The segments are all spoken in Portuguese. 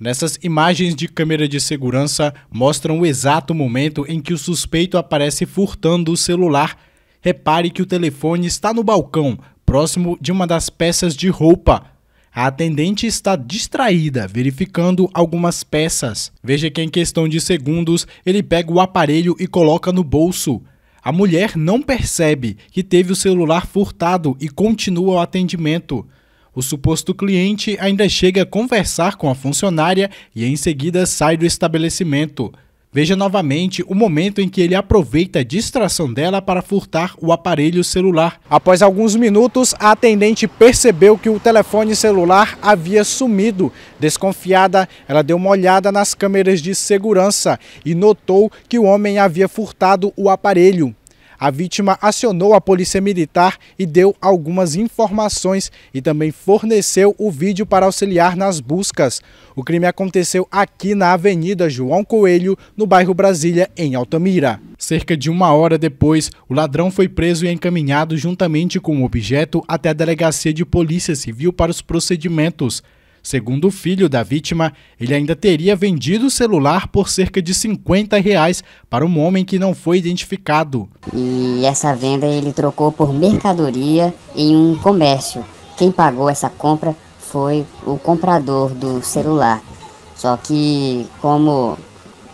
Nessas imagens de câmera de segurança mostram o exato momento em que o suspeito aparece furtando o celular. Repare que o telefone está no balcão, próximo de uma das peças de roupa. A atendente está distraída, verificando algumas peças. Veja que, em questão de segundos, ele pega o aparelho e coloca no bolso. A mulher não percebe que teve o celular furtado e continua o atendimento. O suposto cliente ainda chega a conversar com a funcionária e em seguida sai do estabelecimento. Veja novamente o momento em que ele aproveita a distração dela para furtar o aparelho celular. Após alguns minutos, a atendente percebeu que o telefone celular havia sumido. Desconfiada, ela deu uma olhada nas câmeras de segurança e notou que o homem havia furtado o aparelho. A vítima acionou a polícia militar e deu algumas informações e também forneceu o vídeo para auxiliar nas buscas. O crime aconteceu aqui na Avenida João Coelho, no bairro Brasília, em Altamira. Cerca de uma hora depois, o ladrão foi preso e encaminhado juntamente com o objeto até a delegacia de polícia civil para os procedimentos. Segundo o filho da vítima, ele ainda teria vendido o celular por cerca de 50 reais para um homem que não foi identificado. E essa venda ele trocou por mercadoria em um comércio. Quem pagou essa compra foi o comprador do celular. Só que, como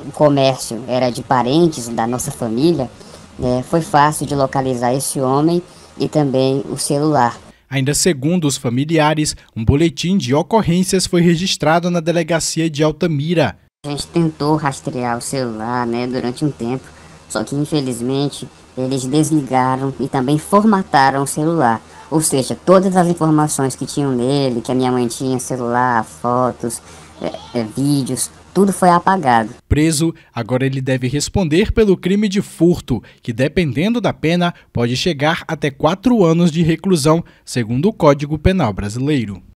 o comércio era de parentes da nossa família, né, foi fácil de localizar esse homem e também o celular. Ainda segundo os familiares, um boletim de ocorrências foi registrado na delegacia de Altamira. A gente tentou rastrear o celular né, durante um tempo, só que infelizmente eles desligaram e também formataram o celular. Ou seja, todas as informações que tinham nele, que a minha mãe tinha, celular, fotos, é, é, vídeos, tudo foi apagado. Preso, agora ele deve responder pelo crime de furto, que dependendo da pena pode chegar até quatro anos de reclusão, segundo o Código Penal Brasileiro.